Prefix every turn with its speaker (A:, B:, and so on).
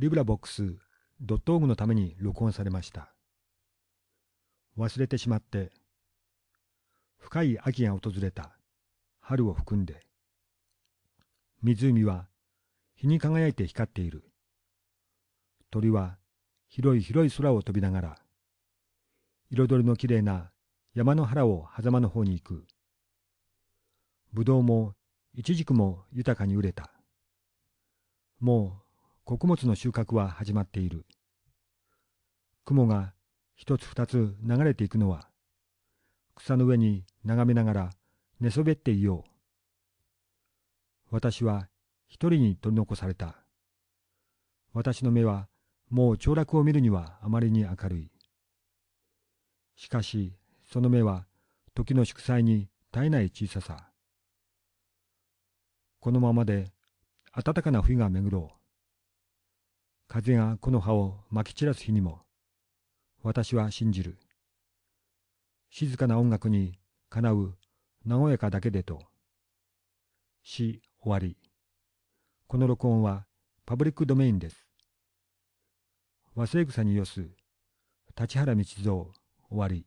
A: librabox.org のために録音されました。忘れてしまって、深い秋が訪れた春を含んで、湖は日に輝いて光っている。鳥は広い広い空を飛びながら、彩りのきれいな山の原を狭間の方に行く。ぶどうもいちじくも豊かに熟れた。も穀物の収穫は始まっている。雲が一つ二つ流れていくのは、草の上に眺めながら寝そべっていよう。私は一人に取り残された。私の目はもう凋落を見るにはあまりに明るい。しかし、その目は時の祝祭に絶えない小ささ。このままで暖かな冬が巡ろう。風がこの葉をまき散らす日にも、私は信じる。静かな音楽にかなう和やかだけでと。し、終わり。この録音はパブリックドメインです。和製草に寄す、立原道蔵、終わり。